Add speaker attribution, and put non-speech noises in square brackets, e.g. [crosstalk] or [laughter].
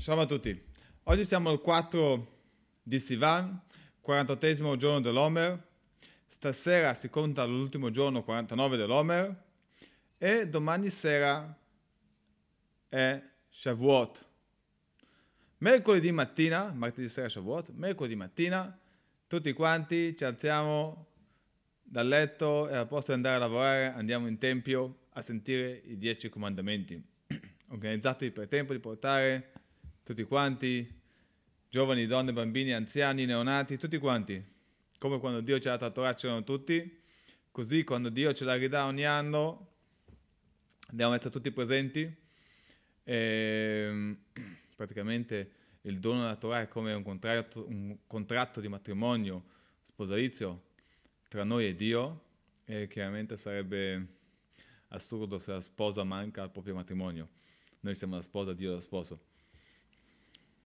Speaker 1: Ciao a tutti.
Speaker 2: Oggi siamo al 4 di Sivan, 48 giorno dell'Omer. Stasera si conta l'ultimo giorno 49 dell'Omer e domani sera è Shavuot. Mercoledì mattina, martedì sera Shavuot, mercoledì mattina tutti quanti ci alziamo dal letto e al posto di andare a lavorare andiamo in tempio a sentire i dieci comandamenti. [clears throat] Organizzati per tempo di portare tutti quanti, giovani, donne, bambini, anziani, neonati, tutti quanti. Come quando Dio ce l'ha dato Torah c'erano tutti, così quando Dio ce la ridà ogni anno dobbiamo essere tutti presenti. E, ehm, praticamente il dono della Torah è come un un contratto di matrimonio sposalizio tra noi e Dio e chiaramente sarebbe assurdo se la sposa manca al proprio matrimonio. Noi siamo la sposa, Dio è lo sposo.